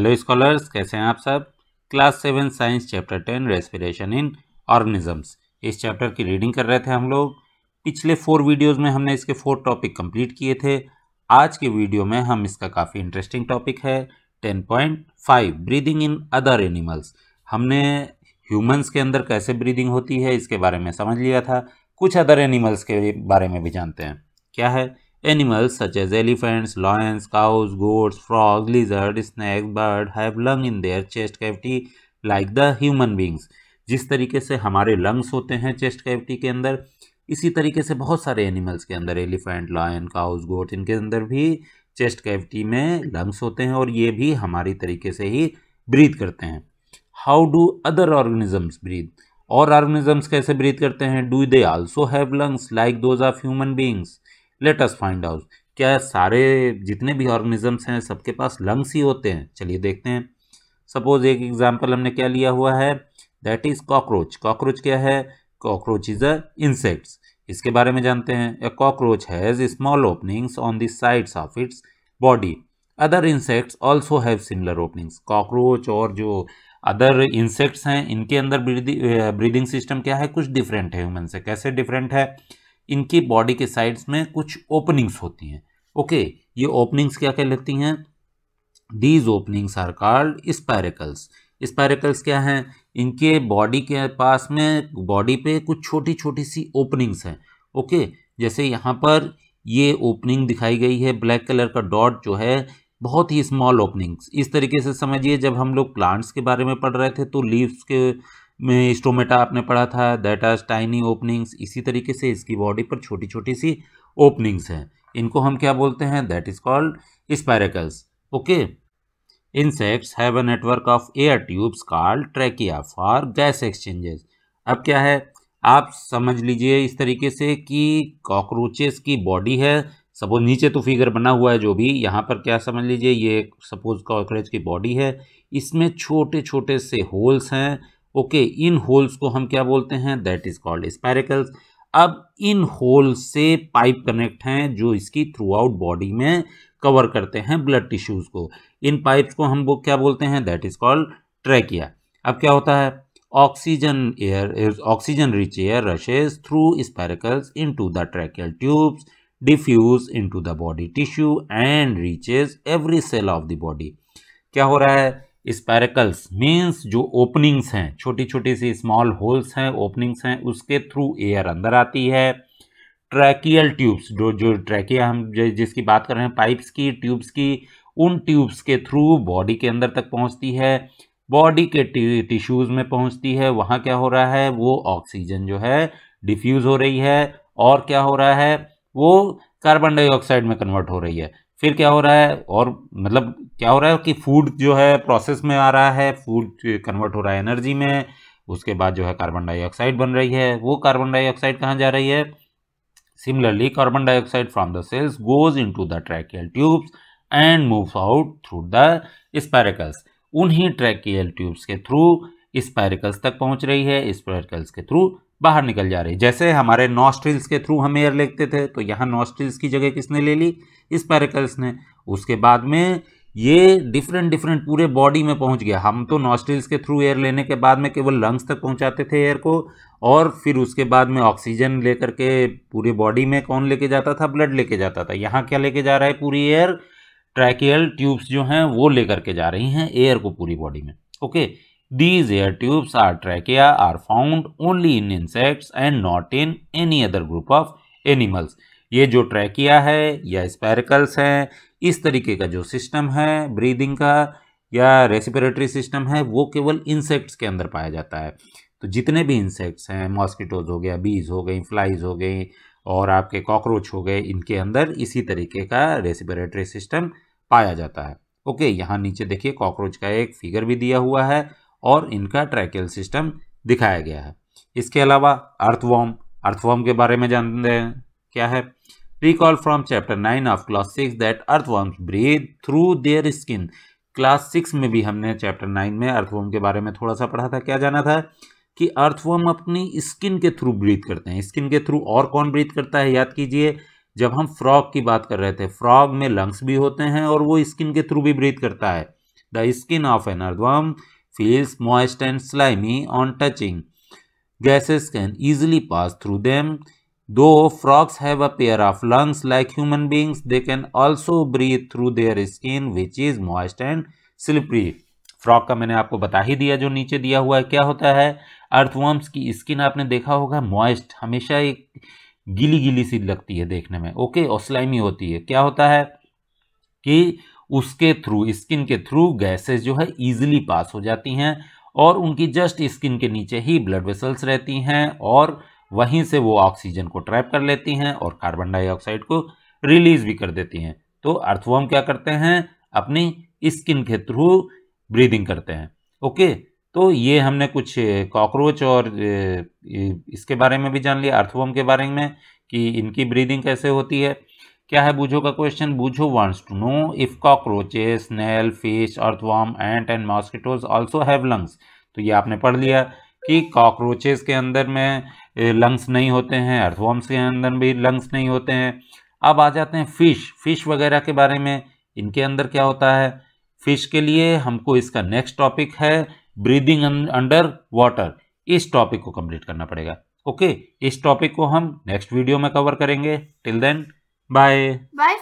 Hello scholars कैसे हैं आप सब class seven science chapter ten respiration in organisms इस चैप्टर की रीडिंग कर रहे थे हम लोग पिछले फोर वीडियोस में हमने इसके फोर टॉपिक कंप्लीट किए थे आज के वीडियो में हम इसका काफ़ी इंटरेस्टिंग टॉपिक है ten point five breathing in other animals हमने ह्यूमन्स के अंदर कैसे ब्रीदिंग होती है इसके बारे में समझ लिया था कुछ अदर एनिमल्स के बारे में भी जानते हैं क्या है Animals such as elephants, lions, cows, goats, frogs, lizards, snakes, bird have lung in their chest cavity like the human beings. जिस तरीके से हमारे लंग्स होते हैं चेस्ट कैविटी के अंदर इसी तरीके से बहुत सारे एनिमल्स के अंदर एलिफेंट लायन काउस गोट इनके अंदर भी चेस्ट कैविटी में लंग्स होते हैं और ये भी हमारी तरीके से ही ब्रीथ करते हैं how do other organisms breathe और ऑर्गेनिजम्स कैसे ब्रीथ करते हैं do they also have lungs like those of human beings let us find out क्या सारे जितने भी ऑर्गेनिजम्स हैं सबके पास लंग्स ही होते हैं चलिए देखते हैं सपोज एक एग्जाम्पल हमने क्या लिया हुआ है दैट इज़ कॉकरोच कॉकरोच क्या है कॉकरोच इज़ अ इंसेक्ट्स इसके बारे में जानते हैं a cockroach has small openings on the sides of its body other insects also have similar openings cockroach और जो अदर इंसेक्ट्स हैं इनके अंदर ब्रीदिंग सिस्टम क्या है कुछ डिफरेंट है ह्यूमन से कैसे डिफरेंट है इनकी बॉडी के साइड्स में कुछ ओपनिंग्स होती हैं ओके ये ओपनिंग्स क्या कहलाती हैं these openings are called spiracles spiracles क्या हैं इनके बॉडी के पास में बॉडी पे कुछ छोटी छोटी सी ओपनिंग्स हैं ओके जैसे यहाँ पर ये ओपनिंग दिखाई गई है ब्लैक कलर का डॉट जो है बहुत ही स्मॉल ओपनिंग्स इस तरीके से समझिए जब हम लोग प्लांट्स के बारे में पढ़ रहे थे तो लीव्स के में स्टोमेटा आपने पढ़ा था दैट आर टाइनी ओपनिंग्स इसी तरीके से इसकी बॉडी पर छोटी छोटी सी ओपनिंग्स हैं इनको हम क्या बोलते हैं that is called spiracles okay insects have a network of air tubes called trachea for gas exchanges अब क्या है आप समझ लीजिए इस तरीके से कि कॉकरोचेस की बॉडी है सपोज नीचे तो फिगर बना हुआ है जो भी यहाँ पर क्या समझ लीजिए ये सपोज कॉकरोच की बॉडी है इसमें छोटे छोटे से होल्स हैं ओके इन होल्स को हम क्या बोलते हैं दैट इज कॉल्ड स्पैरिकल्स अब इन होल से पाइप कनेक्ट हैं जो इसकी थ्रू आउट बॉडी में कवर करते हैं ब्लड टिश्यूज को इन पाइप्स को हम क्या बोलते हैं दैट इज कॉल्ड ट्रैकिया अब क्या होता है oxygen air oxygen rich air rushes through in into the tracheal tubes diffuse into the body tissue and reaches every cell of the body क्या हो रहा है स्पैरिकल्स मीन्स जो ओपनिंग्स हैं छोटी छोटी सी स्मॉल होल्स हैं ओपनिंग्स हैं उसके थ्रू एयर अंदर आती है ट्रैकियल ट्यूब्स जो जो ट्रैकिया हम जिसकी बात कर रहे हैं पाइप्स की ट्यूब्स की उन ट्यूब्स के थ्रू बॉडी के अंदर तक पहुंचती है बॉडी के टिश्यूज़ में पहुंचती है वहाँ क्या हो रहा है वो ऑक्सीजन जो है डिफ्यूज़ हो रही है और क्या हो रहा है वो कार्बन डाइऑक्साइड में कन्वर्ट हो रही है फिर क्या हो रहा है और मतलब क्या हो रहा है कि फूड जो है प्रोसेस में आ रहा है फूड कन्वर्ट हो रहा है एनर्जी में उसके बाद जो है कार्बन डाइऑक्साइड बन रही है वो कार्बन डाइऑक्साइड कहाँ जा रही है similarly carbon dioxide from the cells goes in to the tracheal tubes and moves out through the spiracles उन्हीं ट्रैकियल ट्यूब्स के थ्रू इस पैरिकल्स तक पहुंच रही है इस पैरिकल्स के थ्रू बाहर निकल जा रही है जैसे हमारे नॉस्ट्रिल्स के थ्रू हम एयर लेते थे तो यहाँ नॉस्ट्रिल्स की जगह किसने ले ली इस पैरिकल्स ने उसके बाद में ये डिफरेंट डिफरेंट पूरे बॉडी में पहुंच गया हम तो नॉस्ट्रिल्स के थ्रू एयर लेने के बाद में केवल लंग्स तक पहुंचाते थे एयर को और फिर उसके बाद में ऑक्सीजन लेकर के पूरे बॉडी में कौन लेके जाता था ब्लड लेके जाता था यहाँ क्या लेके जा रहा है पूरी एयर ट्रैकियल ट्यूब्स जो हैं वो लेकर के जा रही हैं एयर को पूरी बॉडी में okay These air tubes are trachea are found only in insects and not in any other group of animals. ये जो ट्रैकिया है या स्पैरिकल्स हैं इस तरीके का जो सिस्टम है ब्रीदिंग का या रेस्पिरेटरी सिस्टम है वो केवल इंसेक्ट्स के अंदर पाया जाता है तो जितने भी इंसेक्ट्स हैं मॉस्किटोज हो गया बीज हो गई फ्लाइज हो गई और आपके कॉकरोच हो गए इनके अंदर इसी तरीके का रेस्पिरेटरी सिस्टम पाया जाता है ओके यहाँ नीचे देखिए कॉकरोच का एक फिगर भी दिया हुआ है और इनका ट्रैकल सिस्टम दिखाया गया है इसके अलावा अर्थवॉर्म अर्थवॉर्म के बारे में जानते हैं क्या है recall from chapter nine of class six that earthworms breathe through their skin class six में भी हमने चैप्टर नाइन में अर्थवॉर्म के बारे में थोड़ा सा पढ़ा था क्या जाना था कि अर्थवॉर्म अपनी स्किन के थ्रू ब्रीथ करते हैं स्किन के थ्रू और कौन ब्रीथ करता है याद कीजिए जब हम फ्रॉग की बात कर रहे थे फ्रॉग में लंग्स भी होते हैं और वो स्किन के थ्रू भी ब्रीथ करता है the skin of an earthworm feels moist and slimy on touching. Gases can easily pass through them. Though frogs have a pair of lungs like human beings, they can also breathe through their skin which is moist and slippery. Frog का मैंने आपको बता ही दिया जो नीचे दिया हुआ है क्या होता है अर्थवॉर्म्स की स्किन आपने देखा होगा मॉइस्ट हमेशा एक गीली गीली सी लगती है देखने में ओके और स्लाइमी होती है क्या होता है कि उसके थ्रू स्किन के थ्रू गैसेस जो है ईजिली पास हो जाती हैं और उनकी जस्ट स्किन के नीचे ही ब्लड वेसल्स रहती हैं और वहीं से वो ऑक्सीजन को ट्रैप कर लेती हैं और कार्बन डाइऑक्साइड को रिलीज भी कर देती हैं तो अर्थवॉर्म क्या करते हैं अपनी स्किन के थ्रू ब्रीदिंग करते हैं ओके तो ये हमने कुछ कॉकरोच और इसके बारे में भी जान लिया अर्थवॉर्म के बारे में कि इनकी ब्रीदिंग कैसे होती है क्या है बूझो का क्वेश्चन बूझो wants to know if cockroaches snail fish earthworm ant and mosquitoes also have lungs तो ये आपने पढ़ लिया कि कॉकरोचेस के अंदर में लंग्स नहीं होते हैं अर्थवॉर्म्स के अंदर भी लंग्स नहीं होते हैं अब आ जाते हैं फिश फिश वगैरह के बारे में इनके अंदर क्या होता है फिश के लिए हमको इसका नेक्स्ट टॉपिक है ब्रीदिंग अंडर वाटर इस टॉपिक को कंप्लीट करना पड़ेगा ओके इस टॉपिक को हम नेक्स्ट वीडियो में कवर करेंगे टिल देन Bye. Bye